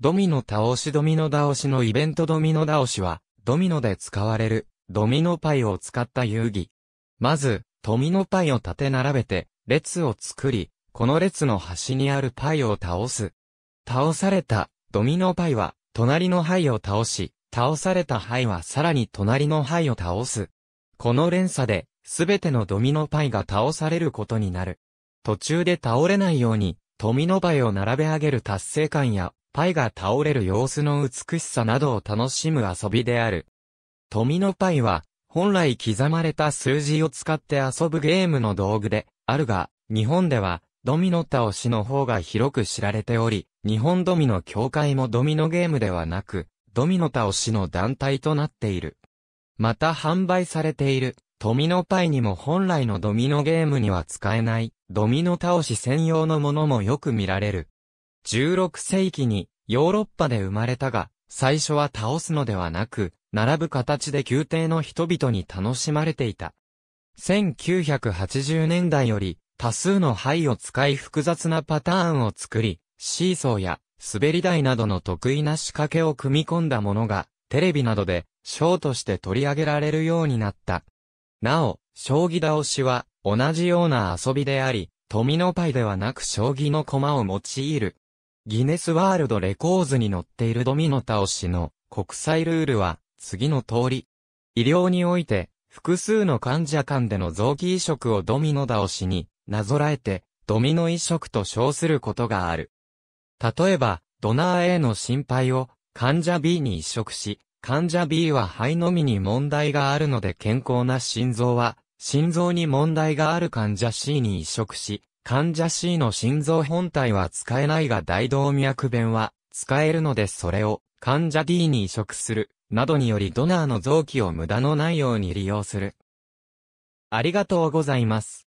ドミノ倒しドミノ倒しのイベントドミノ倒しは、ドミノで使われる、ドミノパイを使った遊戯。まず、ドミノパイを縦並べて、列を作り、この列の端にあるパイを倒す。倒された、ドミノパイは、隣の牌を倒し、倒された牌はさらに隣の牌を倒す。この連鎖で、すべてのドミノパイが倒されることになる。途中で倒れないように、ドミノパイを並べ上げる達成感や、パイが倒れる様子の美しさなどを楽しむ遊びである。富のパイは、本来刻まれた数字を使って遊ぶゲームの道具で、あるが、日本では、ドミノ倒しの方が広く知られており、日本ドミノ協会もドミノゲームではなく、ドミノ倒しの団体となっている。また販売されている、ドミノパイにも本来のドミノゲームには使えない、ドミノ倒し専用のものもよく見られる。16世紀にヨーロッパで生まれたが、最初は倒すのではなく、並ぶ形で宮廷の人々に楽しまれていた。1980年代より多数の牌を使い複雑なパターンを作り、シーソーや滑り台などの得意な仕掛けを組み込んだものが、テレビなどでショーとして取り上げられるようになった。なお、将棋倒しは同じような遊びであり、富のパイではなく将棋の駒を用いるギネスワールドレコーズに載っているドミノ倒しの国際ルールは次の通り。医療において複数の患者間での臓器移植をドミノ倒しになぞらえてドミノ移植と称することがある。例えば、ドナー A の心配を患者 B に移植し、患者 B は肺のみに問題があるので健康な心臓は、心臓に問題がある患者 C に移植し、患者 C の心臓本体は使えないが大動脈弁は使えるのでそれを患者 D に移植する、などによりドナーの臓器を無駄のないように利用する。ありがとうございます。